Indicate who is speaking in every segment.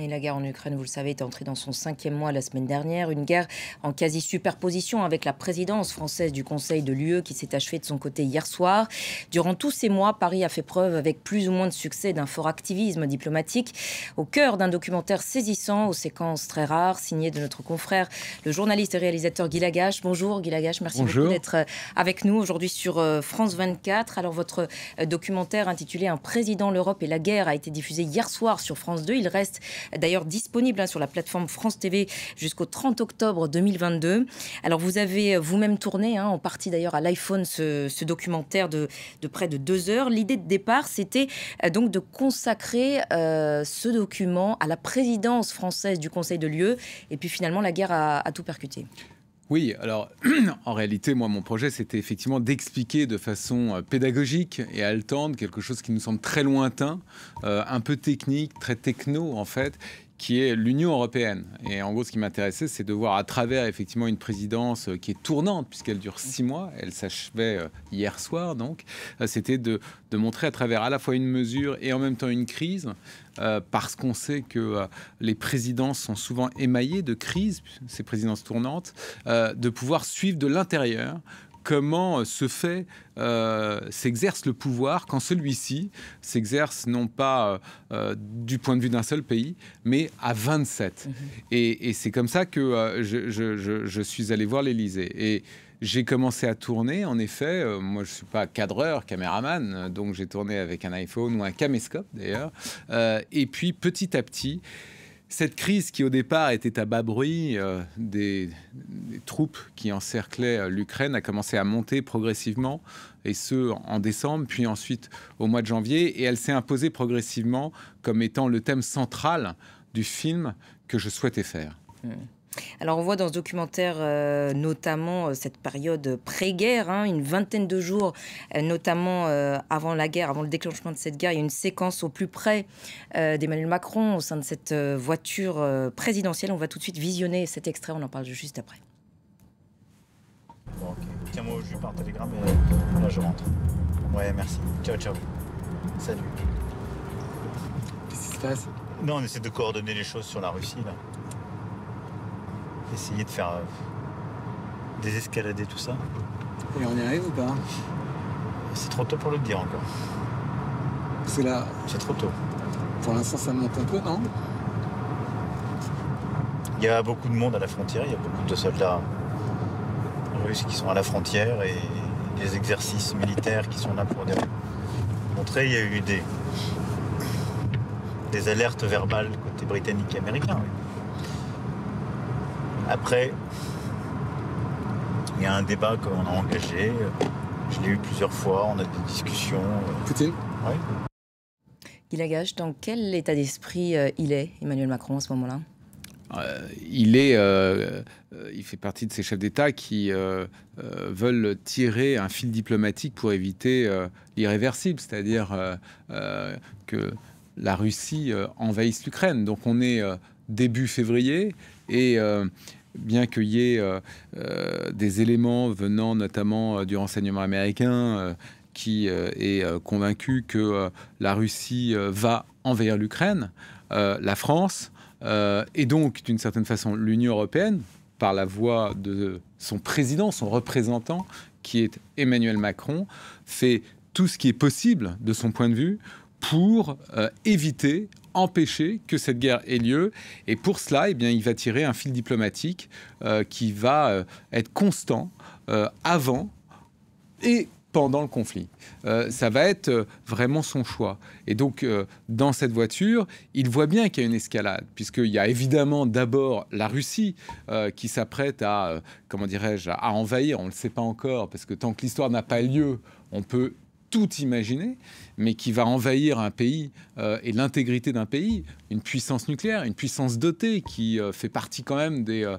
Speaker 1: Et la guerre en Ukraine, vous le savez, est entrée dans son cinquième mois la semaine dernière. Une guerre en quasi-superposition avec la présidence française du Conseil de l'UE qui s'est achevée de son côté hier soir. Durant tous ces mois, Paris a fait preuve avec plus ou moins de succès d'un fort activisme diplomatique au cœur d'un documentaire saisissant aux séquences très rares signé de notre confrère, le journaliste et réalisateur Guy Lagache. Bonjour Guy Lagache, merci beaucoup d'être euh, avec nous aujourd'hui sur euh, France 24. Alors votre euh, documentaire intitulé Un président, l'Europe et la guerre a été diffusé hier soir sur France 2. Il reste d'ailleurs disponible hein, sur la plateforme France TV jusqu'au 30 octobre 2022. Alors vous avez euh, vous-même tourné, hein, en partie d'ailleurs à l'iPhone, ce, documentaire de, près de deux heures. L'idée de départ, c'était euh, donc de consacrer euh, ce document à la présidence française du Conseil de l'UE. Et puis finalement, la guerre a tout percuté.
Speaker 2: Oui, alors en réalité, moi, mon projet, c'était effectivement d'expliquer de façon euh, pédagogique et haletante quelque chose qui nous semble très lointain, euh, un peu technique, très techno en fait, qui est l'Union européenne. Et en gros, ce qui m'intéressait, c'est de voir à travers effectivement une présidence euh, qui est tournante, puisqu'elle dure six mois, elle s'achevait euh, hier soir, donc, euh, c'était de, montrer à travers à la fois une mesure et en même temps une crise, parce qu'on sait que les présidences sont souvent émaillées de crises, ces présidences tournantes, de pouvoir suivre de l'intérieur comment euh, se fait, euh, s'exerce le pouvoir quand celui-ci s'exerce non pas euh, du point de vue d'un seul pays, mais à 27. Mhm. Et, c'est comme ça que je, suis allé voir l'Élysée. Et j'ai commencé à tourner, en effet. moi, je ne suis pas cadreur, caméraman, donc j'ai tourné avec un iPhone ou un caméscope d'ailleurs. et puis, petit à petit, cette crise qui au départ était à bas bruit euh, des, troupes qui encerclaient euh, l'Ukraine a commencé à monter progressivement, et ce en décembre, puis ensuite au mois de janvier, et elle s'est imposée progressivement comme étant le thème central du film que je souhaitais faire. Mmh.
Speaker 1: Alors on voit dans ce documentaire euh, notamment euh, cette période pré-guerre, hein, une vingtaine de jours, euh, notamment avant la guerre, avant le déclenchement de cette guerre, il y a une séquence au plus près d'Emmanuel Macron au sein de cette voiture présidentielle. On va tout de suite visionner cet extrait, on en parle juste après.
Speaker 2: Bon, Tiens-moi au jus par télégramme et là je rentre. Ouais, merci. Ciao, ciao. Salut. Qu'est-ce qui se passe Non, on essaie de coordonner les choses sur la Russie là essayer de faire euh, désescalader tout ça. Et on y arrive ou pas C'est trop tôt pour le dire encore. C'est là. C'est trop tôt. Pour l'instant, ça monte un peu, non Il y a beaucoup de monde à la frontière, il y a beaucoup de soldats russes qui sont à la frontière et des exercices militaires qui sont là pour montrer. Il y a eu des, des alertes verbales côté britannique et américain. Après, il y a un débat qu'on a engagé. Je l'ai eu plusieurs fois, on a des discussions. Poutine Oui.
Speaker 1: Lagage, dans quel état d'esprit euh, il est, Emmanuel Macron, à ce moment-là
Speaker 2: euh, il est, euh, il fait partie de ces chefs d'État qui veulent tirer un fil diplomatique pour éviter l'irréversible, c'est-à-dire que la Russie envahisse l'Ukraine. Donc on est début février. Et euh, bien qu'il y ait euh, euh, des éléments venant notamment du renseignement américain qui est convaincu que la Russie va envahir l'Ukraine, la France, et donc d'une certaine façon l'Union européenne, par la voix de son président, son représentant, qui est Emmanuel Macron, fait tout ce qui est possible de son point de vue pour euh, éviter empêcher que cette guerre ait lieu. Et pour cela, eh bien, il va tirer un fil diplomatique euh, qui va euh, être constant avant et pendant le conflit. ça va être vraiment son choix. Et donc, dans cette voiture, il voit bien qu'il y a une escalade, puisqu'il y a évidemment d'abord la Russie qui s'apprête à, comment dirais-je, à envahir, on ne le sait pas encore, parce que tant que l'histoire n'a pas lieu, on peut tout imaginer mais qui va envahir un pays euh, et l'intégrité d'un pays, une puissance nucléaire, une puissance dotée qui euh, fait partie quand même des, euh,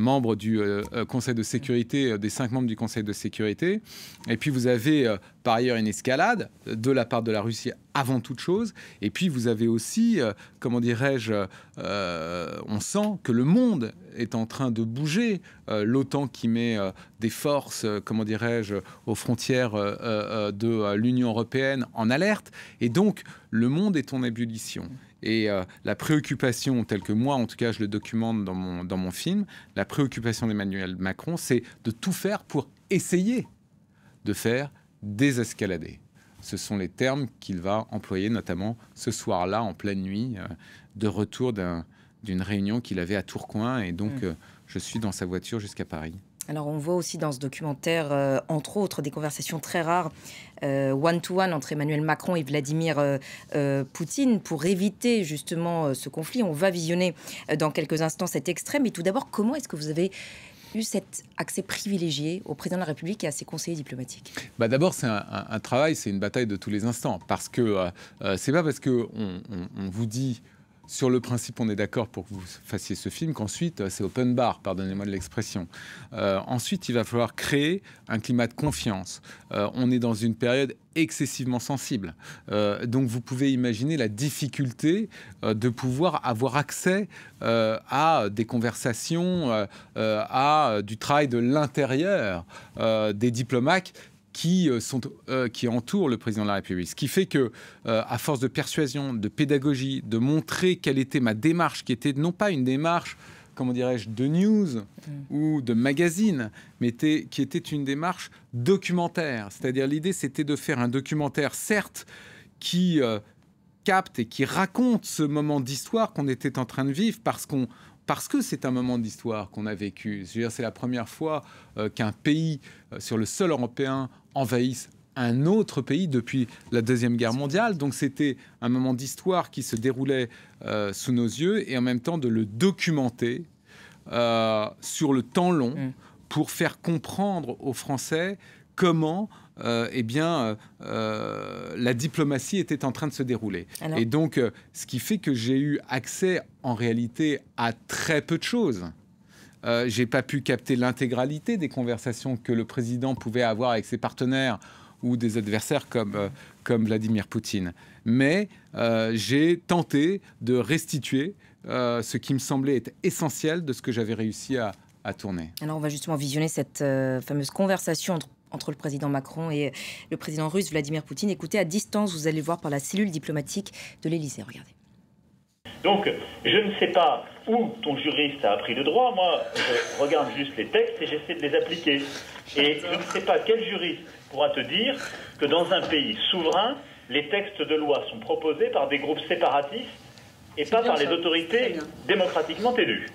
Speaker 2: membre du euh, euh, Conseil de sécurité, euh, des cinq membres du Conseil de sécurité. Et puis vous avez par ailleurs une escalade de la part de la Russie avant toute chose. Et puis vous avez aussi, comment dirais-je, on sent que le monde est en train de bouger. L'OTAN qui met des forces, comment dirais-je, aux frontières de l'Union européenne en alerte. Et donc le monde est en ébullition. Et euh, la préoccupation, telle que moi, en tout cas, je le documente dans mon, film, la préoccupation d'Emmanuel Macron, c'est de tout faire pour essayer de faire désescalader. Ce sont les termes qu'il va employer, notamment ce soir-là, en pleine nuit, euh, de retour d'une réunion qu'il avait à Tourcoing. Et donc, mm. euh, je suis dans sa voiture jusqu'à Paris.
Speaker 1: Alors on voit aussi dans ce documentaire, euh, entre autres, des conversations très rares euh, one-to-one entre Emmanuel Macron et Vladimir euh, Poutine pour éviter justement ce conflit. On va visionner dans quelques instants cet extrême. mais tout d'abord, comment est-ce que vous avez eu cet accès privilégié au président de la République et à ses conseillers diplomatiques
Speaker 2: bah D'abord, c'est un, travail, c'est une bataille de tous les instants, parce que c'est pas parce qu'on on vous dit sur le principe, on est d'accord pour que vous fassiez ce film, qu'ensuite, euh, c'est open bar, pardonnez-moi de l'expression. Euh, ensuite, il va falloir créer un climat de confiance. Euh, on est dans une période excessivement sensible. donc vous pouvez imaginer la difficulté de pouvoir avoir accès à des conversations, à du travail de l'intérieur des diplomates qui, euh, sont, euh, qui entourent le président de la République. Ce qui fait que, euh, à force de persuasion, de pédagogie, de montrer quelle était ma démarche, qui était non pas une démarche, comment dirais-je, de news mm. ou de magazine, mais qui était une démarche documentaire. C'est-à-dire l'idée, c'était de faire un documentaire, certes, qui capte et qui raconte ce moment d'histoire qu'on était en train de vivre parce qu'on parce que c'est un moment d'histoire qu'on a vécu. C'est la première fois euh, qu'un pays euh, sur le sol européen envahisse un autre pays depuis la Deuxième Guerre mondiale. Donc c'était un moment d'histoire qui se déroulait euh, sous nos yeux et en même temps de le documenter sur le temps long mm. pour faire comprendre aux Français comment euh, eh bien, euh, euh, la diplomatie était en train de se dérouler. Et donc, ce qui fait que j'ai eu accès, en réalité, à très peu de choses. Je j'ai pas pu capter l'intégralité des conversations que le président pouvait avoir avec ses partenaires ou des adversaires comme, comme Vladimir Poutine. Mais j'ai tenté de restituer ce qui me semblait être essentiel de ce que j'avais réussi à, à, tourner.
Speaker 1: Alors on va justement visionner cette fameuse conversation entre entre le président Macron et le président russe Vladimir Poutine. Écoutez, à distance, vous allez voir par la cellule diplomatique de l'Élysée. Regardez.
Speaker 2: Donc, je ne sais pas où ton juriste a appris le droit. Moi, je regarde juste les textes et j'essaie de les appliquer. Et je ne sais pas quel juriste pourra te dire que dans un pays souverain, les textes de loi sont proposés par des groupes séparatistes et pas par les autorités démocratiquement élues.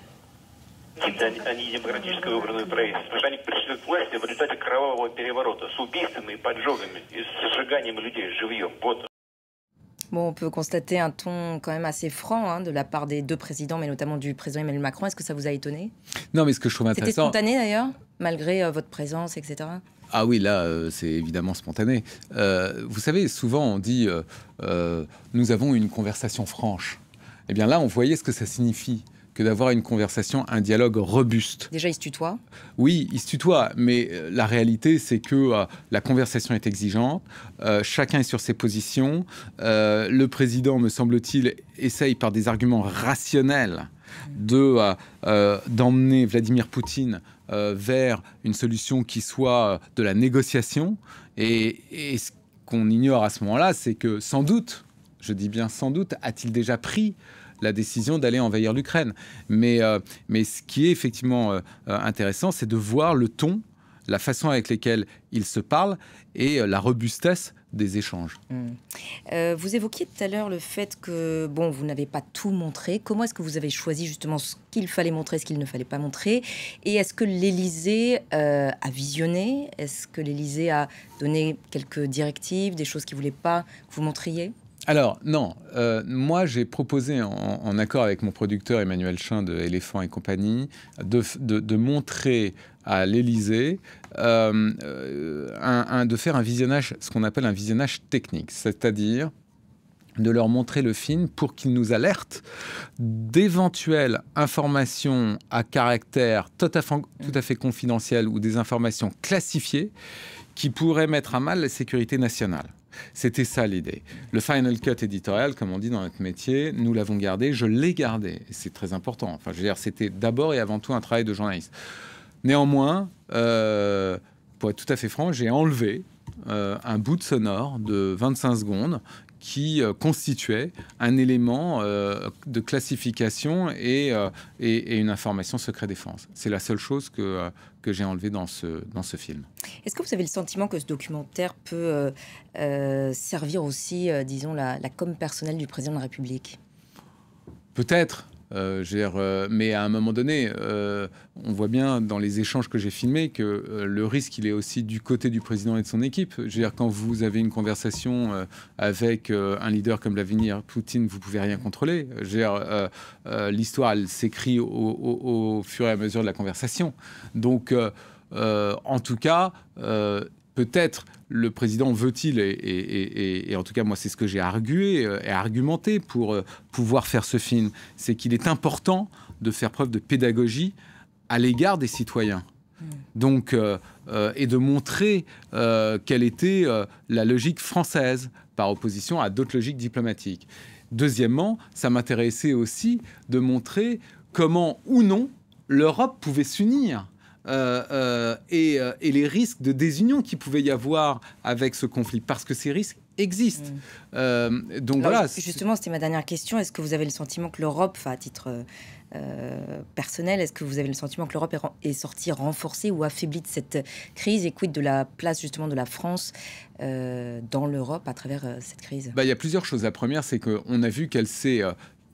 Speaker 1: Bon, on peut constater un ton quand même assez franc hein, de la part des deux présidents, mais notamment du président Emmanuel Macron. Est-ce que ça vous a étonné
Speaker 2: Non, C'était spontané
Speaker 1: d'ailleurs, malgré euh, votre présence, etc.
Speaker 2: Ah oui, là, euh, c'est évidemment spontané. Euh, vous savez, souvent on dit nous avons une conversation franche. Eh bien là, on voyait ce que ça signifie que d'avoir une conversation, un dialogue robuste.
Speaker 1: Déjà, il se tutoie.
Speaker 2: Oui, il se tutoie. mais euh, la réalité, c'est que euh, la conversation est exigeante, euh, chacun est sur ses positions, le président, me semble-t-il, essaye par des arguments rationnels de d'emmener Vladimir Poutine vers une solution qui soit de la négociation. et ce qu'on ignore à ce moment-là, c'est que sans doute, je dis bien sans doute, a-t-il déjà pris la décision d'aller envahir l'Ukraine. Mais, euh, mais ce qui est effectivement euh, euh, intéressant, c'est de voir le ton, la façon avec laquelle ils se parlent et la robustesse des échanges.
Speaker 1: Mm. vous évoquiez tout à l'heure le fait que bon, vous n'avez pas tout montré. Comment est-ce que vous avez choisi justement ce qu'il fallait montrer, ce qu'il ne fallait pas montrer Et est-ce que l'Élysée a visionné Est-ce que l'Élysée a donné quelques directives, des choses qu'il ne voulait pas que vous montriez
Speaker 2: alors, non. Euh, moi, j'ai proposé, en, accord avec mon producteur Emmanuel Chin de Éléphant et compagnie, de, montrer à l'Élysée euh, euh, de faire un visionnage, ce qu'on appelle un visionnage technique, c'est-à-dire de leur montrer le film pour qu'ils nous alertent d'éventuelles informations à caractère tout à, mm. fait, tout confidentiel ou des informations classifiées qui pourraient mettre à mal la sécurité nationale. C'était ça l'idée. Le final cut éditorial, comme on dit dans notre métier, nous l'avons gardé, je l'ai gardé. C'est très important. Enfin, je c'était d'abord et avant tout un travail de journaliste. Néanmoins, euh, pour être tout à fait franc, j'ai enlevé euh, un bout de sonore de 25 secondes qui euh, constituait un élément euh, de classification euh, et, et, une information secret défense. C'est la seule chose que, que j'ai enlevée dans ce, dans ce film.
Speaker 1: Est-ce que vous avez le sentiment que ce documentaire peut servir aussi, disons, la com personnelle du président de la République
Speaker 2: Peut-être, euh, euh, mais à un moment donné, euh, on voit bien dans les échanges que j'ai filmés que le risque, il est aussi du côté du président et de son équipe. quand vous avez une conversation avec un leader comme Vladimir Poutine, vous pouvez rien contrôler. L'histoire, elle s'écrit au, fur et à mesure de la conversation. Donc, en tout cas, euh, peut-être le président veut-il, et, en tout cas moi c'est ce que j'ai argué euh, et argumenté pour euh, pouvoir faire ce film, c'est qu'il est important de faire preuve de pédagogie à l'égard des citoyens. Mm. Donc, euh, et de montrer quelle était la logique française par opposition à d'autres logiques diplomatiques. Deuxièmement, ça m'intéressait aussi de montrer comment ou non l'Europe pouvait s'unir euh, euh, et, euh, et, les risques de désunion qui pouvait y avoir avec ce conflit, parce que ces risques existent. Mm. donc voilà. Justement,
Speaker 1: c'était ma dernière question. Est-ce que vous avez le sentiment que l'Europe, à titre personnel, est-ce que vous avez le sentiment que l'Europe est, sortie renforcée ou affaiblie de cette crise et quid de la place justement de la France dans l'Europe à travers cette crise
Speaker 2: bah, Il y a plusieurs choses. La première, c'est qu'on a vu qu'elle s'est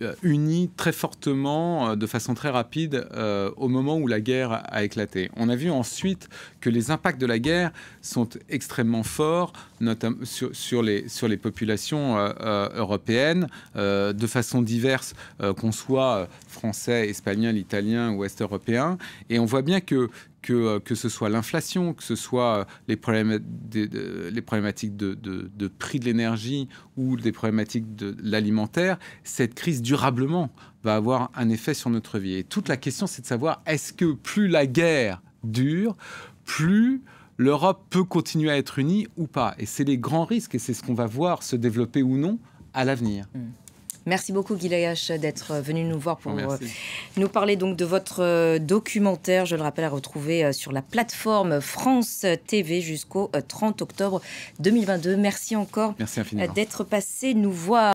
Speaker 2: euh, unis très fortement, euh, de façon très rapide, euh, au moment où la guerre a éclaté. On a vu ensuite que les impacts de la guerre sont extrêmement forts, notamment sur, les, populations européennes, de façon diverse, qu'on soit français, espagnol, italien ou est-européen. Et on voit bien que euh, que, ce soit l'inflation, que ce soit euh, les, problèmes les problématiques de, prix de l'énergie ou des problématiques de l'alimentaire, cette crise durablement va avoir un effet sur notre vie. Et toute la question, c'est de savoir est-ce que plus la guerre dure, plus l'Europe peut continuer à être unie ou pas. Et c'est les grands risques, et c'est ce qu'on va voir se développer ou non à l'avenir. Mmh.
Speaker 1: Merci beaucoup Gilayash d'être euh, venu nous voir pour euh, nous parler donc de votre euh, documentaire, je le rappelle, à retrouver sur la plateforme France TV jusqu'au 30 octobre 2022. Merci encore d'être passé nous voir.